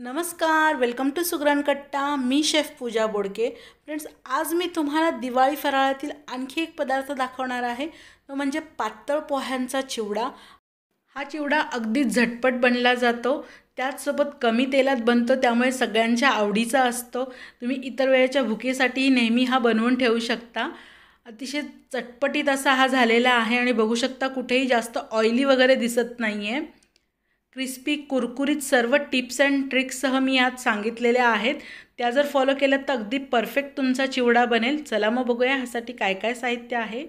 नमस्कार welcome to कट्टा मी chef पूजा बोडके friends आज मी तुम्हाला दिवाळी फराळातील आणखी एक पदार्थ दाखवणार आहे तो म्हणजे पातळ पोह्यांचा चिवडा हा चिवडा अगदी झटपट बनला जातो त्याचसोबत कमी तेलात बनतो त्यामुळे सगळ्यांच्या आवडीचा असतो तुम्ही इतर वेळेच्या भुकेसाठी नेहमी हा बनवून ठेवू शकता अतिशय चटपटीत असा हा झालेला आहे आणि बघू शकता कुठेही जास्त ऑइली वगैरे दिसत नाही आहे क्रिस्पी कुरकुरीत सर्व टिप्स अँड ट्रिक्ससह मी आज सांगितलेल्या आहेत त्या जर फॉलो केल्या तर अगदी परफेक्ट तुमचा चिवडा बनेल चला मग बघूया ह्यासाठी काय काय साहित्य आहे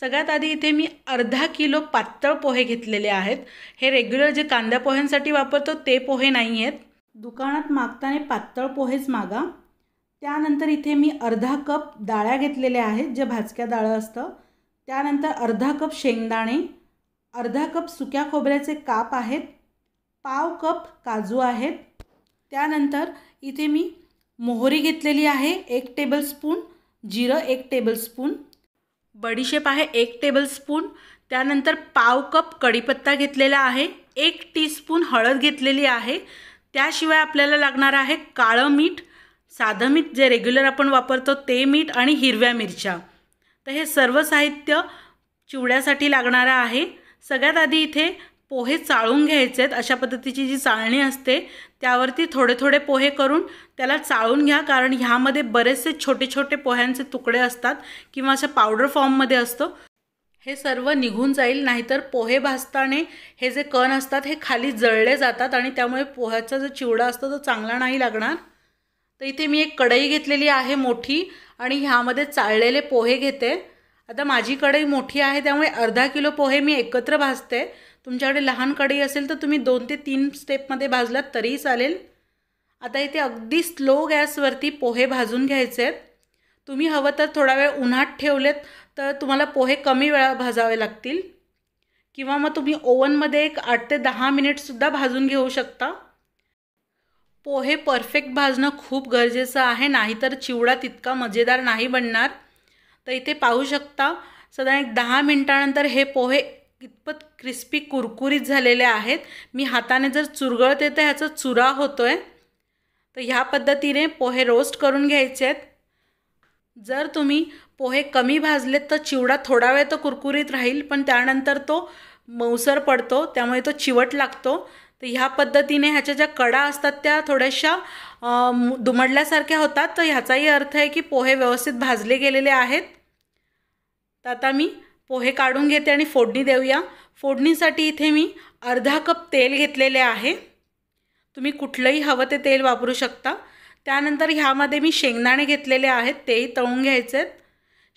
सगळ्यात आधी इथे मी अर्धा किलो पातळ पोहे घेतलेले आहेत हे रेग्युलर जे कांद्या पोह्यांसाठी वापरतो ते पोहे नाही आहेत दुकानात मागताना पातळ पोहेच मागा त्यानंतर इथे मी अर्धा कप डाळ्या घेतलेल्या आहेत जे भाजक्या डाळं असतं त्यानंतर अर्धा कप शेंगदाणे अर्धा कप सुक्या खोबऱ्याचे काप आहेत पाव कप काजू आहेत त्यानंतर इथे मी मोहरी घेतलेली आहे एक टेबलस्पून जिरं एक टेबलस्पून बडीशेप आहे एक टेबलस्पून त्यानंतर पाव कप कढीपत्ता घेतलेला आहे एक स्पून हळद घेतलेली आहे त्याशिवाय आपल्याला लागणार आहे काळं मीठ साधं मीठ जे रेग्युलर आपण वापरतो ते मीठ आणि हिरव्या मिरच्या तर हे सर्व साहित्य चिवड्यासाठी लागणारं आहे सगळ्यात आधी इथे पोहे चाळून घ्यायचे आहेत अशा पद्धतीची जी चाळणी असते त्यावरती थोडे थोडे पोहे करून त्याला चाळून घ्या कारण ह्यामध्ये बरेचसे छोटे छोटे पोह्यांचे तुकडे असतात किंवा असं पावडर फॉर्ममध्ये असतो हे सर्व निघून जाईल नाहीतर पोहे भाजताने हे जे कण असतात हे खाली जळले जातात आणि त्यामुळे पोह्याचा जो चिवडा असतो तो चांगला नाही लागणार तर इथे मी एक कढई घेतलेली आहे मोठी आणि ह्यामध्ये चाळलेले पोहे घेते आता माझी कढई मोठी आहे त्यामुळे अर्धा किलो पोहे मी एकत्र भाजते तुमच्याकडे लहान कढई असेल तर तुम्ही दोन ते तीन स्टेपमध्ये भाजलात तरीही चालेल आता इथे अगदी स्लो गॅसवरती पोहे भाजून घ्यायचे आहेत तुम्ही हवं तर थोडा वेळ उन्हात ठेवलेत तर तुम्हाला पोहे कमी वेळा भाजावे लागतील किंवा मग तुम्ही ओव्हनमध्ये एक आठ ते दहा मिनिटसुद्धा भाजून घेऊ शकता पोहे परफेक्ट भाजणं खूप गरजेचं आहे नाहीतर चिवडा तितका मजेदार नाही बनणार तर इथे पाहू शकता साधारण एक दहा मिनटानंतर हे पोहे कितपत क्रिस्पी कुरकुरीत झालेले आहेत मी हाताने जर चुरगळते तर ह्याचा चुरा होतो आहे तर ह्या पद्धतीने पोहे रोस्ट करून घ्यायचे आहेत जर तुम्ही पोहे कमी भाजलेत तर चिवडा थोडा वेळ तर कुरकुरीत राहील पण त्यानंतर तो मऊसर पडतो त्यामुळे तो चिवट लागतो तर ह्या पद्धतीने ह्याच्या ज्या कडा असतात त्या थोड्याशा दुमडल्यासारख्या होतात तर ह्याचाही अर्थ आहे की पोहे व्यवस्थित भाजले गेलेले आहेत तर आता मी पोहे काढून घेते आणि फोडणी देऊया फोडणीसाठी इथे मी अर्धा कप तेल घेतलेले आहे तुम्ही कुठलंही हवं ते तेल वापरू शकता त्यानंतर ह्यामध्ये मी शेंगदाणे घेतलेले आहेत तेही तळून घ्यायचे आहेत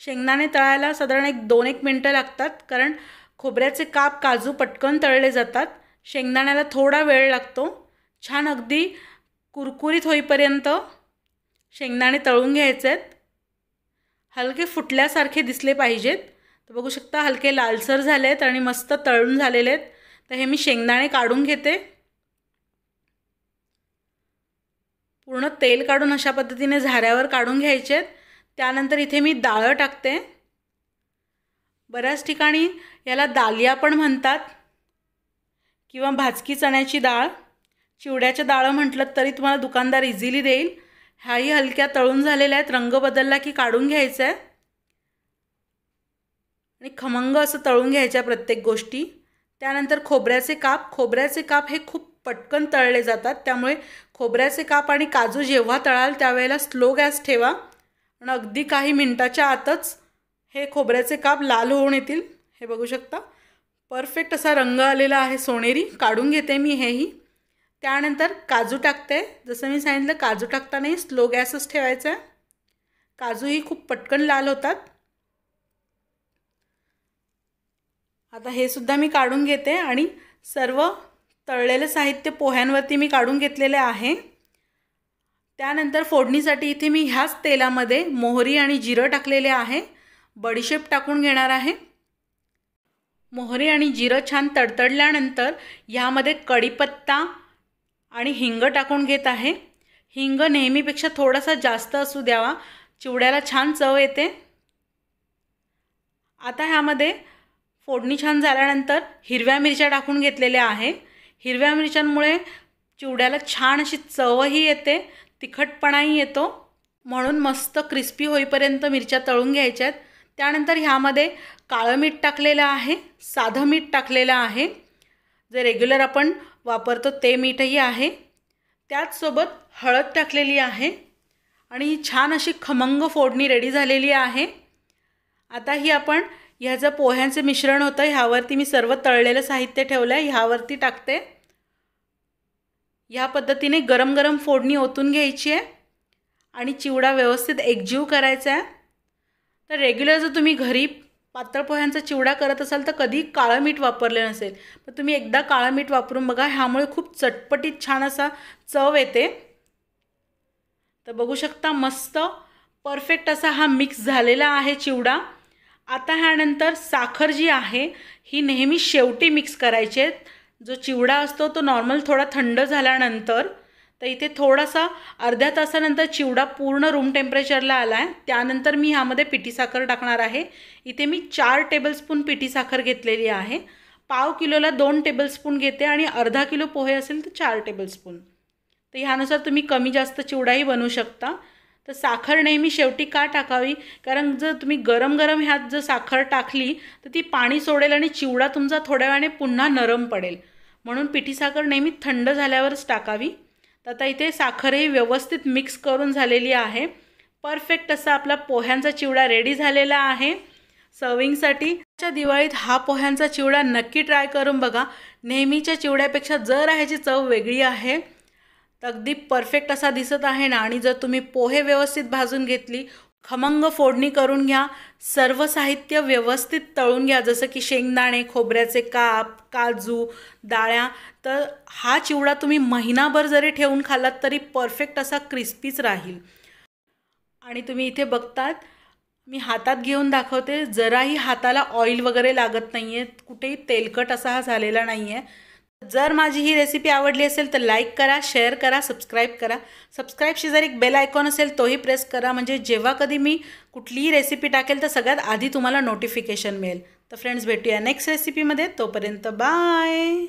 शेंगदाणे तळायला साधारण एक दोन एक मिनटं लागतात कारण खोबऱ्याचे काप काजू पटकन तळले जातात शेंगदाण्याला थोडा वेळ लागतो छान अगदी कुरकुरीत होईपर्यंत शेंगदाणे तळून घ्यायचे आहेत हलके फुटल्यासारखे दिसले पाहिजेत तर बघू शकता हलके लालसर झाले आहेत आणि मस्त तळून झालेले आहेत तर हे मी शेंगदाणे काढून घेते पूर्ण तेल काढून अशा पद्धतीने झाऱ्यावर काढून घ्यायचे आहेत त्यानंतर इथे मी डाळं टाकते बऱ्याच ठिकाणी याला दालिया पण म्हणतात किंवा भाजकी चण्याची डाळ चिवड्याच्या डाळं म्हटलं तरी तुम्हाला दुकानदार इझिली देईल ह्याही हलक्या तळून झालेल्या आहेत रंग बदलला की काढून घ्यायचा आहे आणि खमंग असं तळून घ्यायच्या प्रत्येक गोष्टी त्यानंतर खोबऱ्याचे काप खोबऱ्याचे काप हे खूप पटकन तळले जातात त्यामुळे खोबऱ्याचे काप आणि काजू जेव्हा तळाल त्यावेळेला स्लो गॅस ठेवा आणि अगदी काही मिनटाच्या आतच हे खोबऱ्याचे काप लाल होऊन येतील हे बघू शकता परफेक्ट असा रंग आलेला आहे सोनेरी काढून घेते मी हेही त्यानंतर काजू टाकते जसं मी सांगितलं काजू टाकतानाही स्लो गॅसच ठेवायचा आहे काजूही खूप पटकन लाल होतात आता हे सुद्धा मी काढून घेते आणि सर्व तळलेलं साहित्य पोह्यांवरती मी काढून घेतलेले आहे त्यानंतर फोडणीसाठी इथे मी ह्याच तेलामध्ये मोहरी आणि जिरं टाकलेले आहे बडीशेप टाकून घेणार आहे मोहरी आणि जिरं छान तडतडल्यानंतर ह्यामध्ये कडीपत्ता आणि हिंग टाकून घेत आहे हिंग नेहमीपेक्षा थोडासा जास्त असू द्यावा चिवड्याला छान चव येते आता ह्यामध्ये फोडणी छान झाल्यानंतर हिरव्या मिरच्या टाकून घेतलेल्या आहे हिरव्या मिरच्यांमुळे चिवड्याला छान अशी चवही येते तिखटपणाही येतो म्हणून मस्त क्रिस्पी होईपर्यंत मिरच्या तळून घ्यायच्या आहेत त्यानंतर ह्यामध्ये काळं मीठ टाकलेलं आहे साधं मीठ टाकलेलं आहे जे रेग्युलर आपण वापरतो ते मीठही आहे त्याचसोबत हळद टाकलेली आहे आणि ही छान अशी खमंग फोडणी रेडी झालेली आहे आता ही आपण ह्याचं पोह्यांचं मिश्रण होतं ह्यावरती मी सर्व तळलेलं साहित्य ठेवलं आहे ह्यावरती टाकते ह्या पद्धतीने गरम गरम फोडणी ओतून घ्यायची आहे आणि चिवडा व्यवस्थित एकजीव करायचा आहे तर रेग्युलर जर तुम्ही घरी पातळ पोह्यांचा चिवडा करत असाल तर कधी काळं मीठ वापरले नसेल पण तुम्ही एकदा काळं मीठ वापरून बघा ह्यामुळे खूप चटपटीत छान असा चव येते तर बघू शकता मस्त परफेक्ट असा हा मिक्स झालेला आहे चिवडा आता ह्यानंतर साखर जी आहे ही नेहमी शेवटी मिक्स करायची आहे जो चिवडा असतो तो नॉर्मल थोडा थंड झाल्यानंतर तर इथे थोडासा अर्ध्या तासानंतर चिवडा पूर्ण रूम टेम्परेचरला आला आहे त्यानंतर मी ह्यामध्ये पिठी साखर टाकणार आहे इथे मी चार टेबलस्पून पिठी साखर घेतलेली आहे पाव किलोला दोन टेबलस्पून घेते आणि अर्धा किलो पोहे असेल तर चार टेबलस्पून तर ह्यानुसार तुम्ही कमी जास्त चिवडाही बनवू शकता तर साखर नेहमी शेवटी का टाकावी कारण जर तुम्ही गरम गरम ह्यात जर साखर टाकली तर ती पाणी सोडेल आणि चिवडा तुमचा थोड्या वेळाने पुन्हा नरम पडेल म्हणून पिठी साखर नेहमी थंड झाल्यावरच टाकावी तर आता इथे साखरही व्यवस्थित मिक्स करून झालेली आहे परफेक्ट असा आपला पोह्यांचा चिवडा रेडी झालेला आहे सर्विंगसाठी आजच्या दिवाळीत हा पोह्यांचा चिवडा नक्की ट्राय करून बघा नेहमीच्या चिवड्यापेक्षा जर ह्याची चव वेगळी आहे अगदी परफेक्ट असा दिसत आहे ना आणि जर तुम्ही पोहे व्यवस्थित भाजून घेतली खमंग फोडणी करून घ्या सर्व साहित्य व्यवस्थित तळून घ्या जसं की शेंगदाणे खोबऱ्याचे काप काजू डाळ्या तर हा चिवडा तुम्ही महिनाभर जरी ठेवून खालात तरी परफेक्ट असा क्रिस्पीच राहील आणि तुम्ही इथे बघतात मी हातात घेऊन दाखवते जराही हाताला ऑइल वगैरे लागत नाही आहे कुठेही तेलकट असा हा झालेला नाही आहे जर माझी ही रेसिपी आवडली असेल तर लाईक करा शेअर करा सबस्क्राईब करा सबस्क्राईब शेजारी एक बेल आयकॉन असेल तोही प्रेस करा म्हणजे जेव्हा कधी मी कुठलीही रेसिपी टाकेल तर सगळ्यात आधी तुम्हाला नोटिफिकेशन मिळेल तर फ्रेंड्स भेटूया नेक्स्ट रेसिपीमध्ये तोपर्यंत बाय